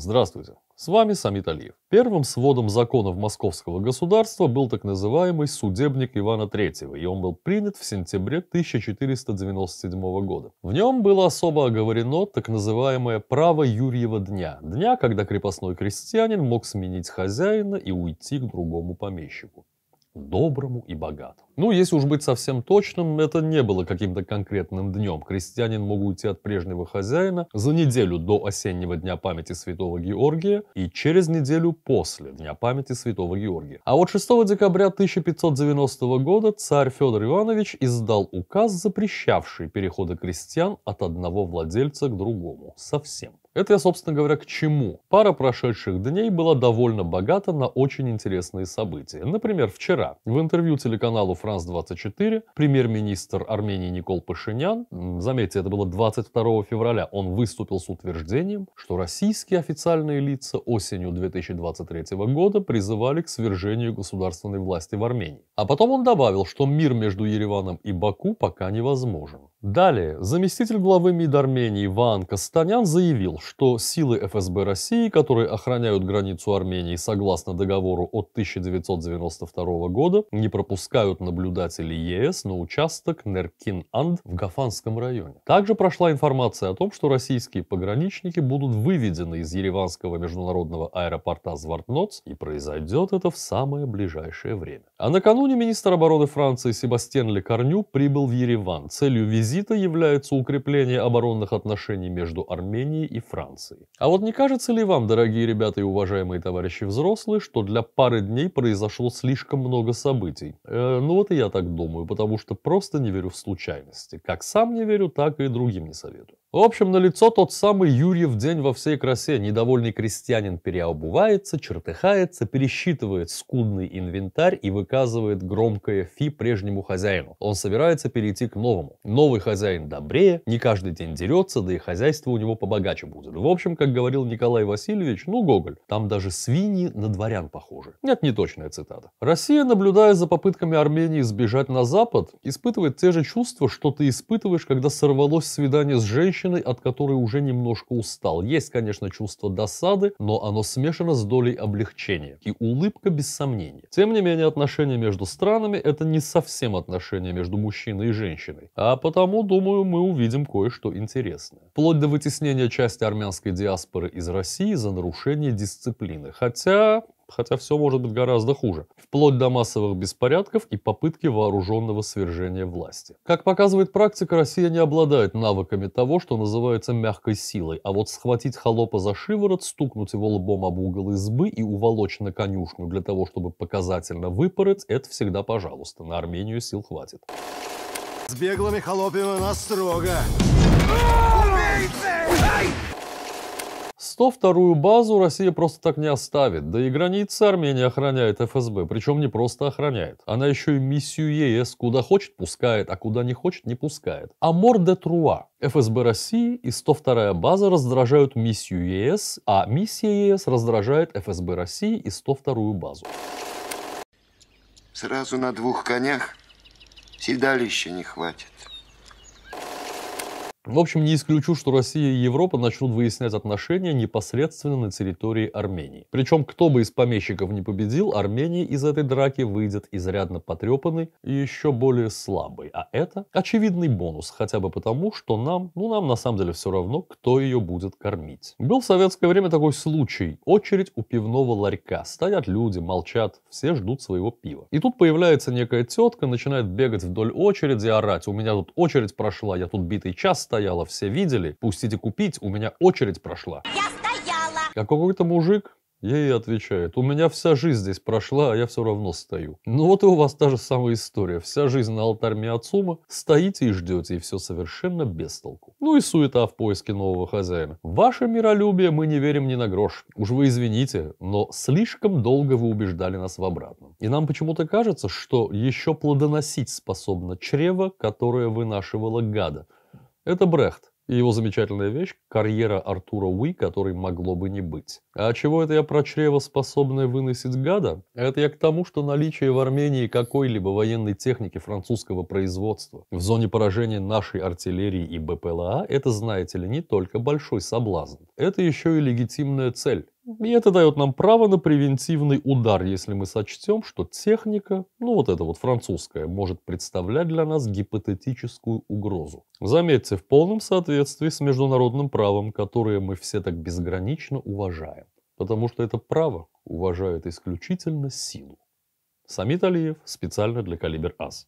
Здравствуйте, с вами Самит Алиев. Первым сводом законов московского государства был так называемый судебник Ивана III, и он был принят в сентябре 1497 года. В нем было особо оговорено так называемое «право Юрьева дня», дня, когда крепостной крестьянин мог сменить хозяина и уйти к другому помещику доброму и богатому. Ну, если уж быть совсем точным, это не было каким-то конкретным днем. Крестьянин мог уйти от прежнего хозяина за неделю до осеннего дня памяти святого Георгия и через неделю после дня памяти святого Георгия. А вот 6 декабря 1590 года царь Федор Иванович издал указ, запрещавший переходы крестьян от одного владельца к другому. Совсем. Это я, собственно говоря, к чему? Пара прошедших дней была довольно богата на очень интересные события. Например, вчера в интервью телеканалу «Франс-24» премьер-министр Армении Никол Пашинян, заметьте, это было 22 февраля, он выступил с утверждением, что российские официальные лица осенью 2023 года призывали к свержению государственной власти в Армении. А потом он добавил, что мир между Ереваном и Баку пока невозможен. Далее, заместитель главы МИД Армении Ван Костанян заявил, что силы ФСБ России, которые охраняют границу Армении согласно договору от 1992 года, не пропускают наблюдателей ЕС на участок Неркин-Анд в Гафанском районе. Также прошла информация о том, что российские пограничники будут выведены из Ереванского международного аэропорта Звартноц, и произойдет это в самое ближайшее время. А накануне министр обороны Франции Себастьян Лекарню прибыл в Ереван целью визита визита является укрепление оборонных отношений между Арменией и Францией. А вот не кажется ли вам, дорогие ребята и уважаемые товарищи взрослые, что для пары дней произошло слишком много событий? Э, ну вот и я так думаю, потому что просто не верю в случайности. Как сам не верю, так и другим не советую. В общем, на лицо тот самый Юрьев день во всей красе. Недовольный крестьянин переобувается, чертыхается, пересчитывает скудный инвентарь и выказывает громкое фи прежнему хозяину. Он собирается перейти к новому. Новый хозяин добрее, не каждый день дерется, да и хозяйство у него побогаче будет. В общем, как говорил Николай Васильевич, ну, Гоголь, там даже свиньи на дворян похожи. Нет, не точная цитата. Россия, наблюдая за попытками Армении сбежать на Запад, испытывает те же чувства, что ты испытываешь, когда сорвалось свидание с женщиной, женщиной, от которой уже немножко устал. Есть, конечно, чувство досады, но оно смешано с долей облегчения. И улыбка без сомнения. Тем не менее, отношения между странами – это не совсем отношения между мужчиной и женщиной. А потому, думаю, мы увидим кое-что интересное. Вплоть до вытеснения части армянской диаспоры из России за нарушение дисциплины. Хотя, хотя все может быть гораздо хуже, вплоть до массовых беспорядков и попытки вооруженного свержения власти. Как показывает практика, Россия не обладает навыками того, что называется мягкой силой, а вот схватить холопа за шиворот, стукнуть его лбом об угол избы и уволочь на конюшню для того, чтобы показательно выпороть, это всегда пожалуйста, на Армению сил хватит. С беглыми холопами нас строго. 102 вторую базу Россия просто так не оставит, да и границы Армении охраняет ФСБ, причем не просто охраняет. Она еще и миссию ЕС куда хочет пускает, а куда не хочет не пускает. Амор де Труа. ФСБ России и 102-я база раздражают миссию ЕС, а миссия ЕС раздражает ФСБ России и 102-ю базу. Сразу на двух конях седалища не хватит. В общем, не исключу, что Россия и Европа начнут выяснять отношения непосредственно на территории Армении. Причем, кто бы из помещиков не победил, Армения из этой драки выйдет изрядно потрепанной и еще более слабой. А это очевидный бонус, хотя бы потому, что нам, ну нам на самом деле все равно, кто ее будет кормить. Был в советское время такой случай. Очередь у пивного ларька. Стоят люди, молчат, все ждут своего пива. И тут появляется некая тетка, начинает бегать вдоль очереди, орать. У меня тут очередь прошла, я тут битый час стою стояла, все видели. Пустите купить, у меня очередь прошла. Я стояла. А какой-то мужик Ей отвечает, у меня вся жизнь здесь прошла, а я все равно стою. Ну вот и у вас та же самая история. Вся жизнь на алтарь Миацума, стоите и ждете, и все совершенно без толку. Ну и суета в поиске нового хозяина. Ваше миролюбие мы не верим ни на грош. Уж вы извините, но слишком долго вы убеждали нас в обратном. И нам почему-то кажется, что еще плодоносить способно чрево, которое вынашивало гада. Это Брехт и его замечательная вещь – карьера Артура Уи, которой могло бы не быть. А чего это я про чрево, способное выносить гада? Это я к тому, что наличие в Армении какой-либо военной техники французского производства в зоне поражения нашей артиллерии и БПЛА – это, знаете ли, не только большой соблазн. Это еще и легитимная цель. И это дает нам право на превентивный удар, если мы сочтем, что техника, ну вот эта вот французская, может представлять для нас гипотетическую угрозу. Заметьте, в полном соответствии с международным правом, которое мы все так безгранично уважаем. Потому что это право уважает исключительно силу. Самит Алиев специально для «Калибр Ас».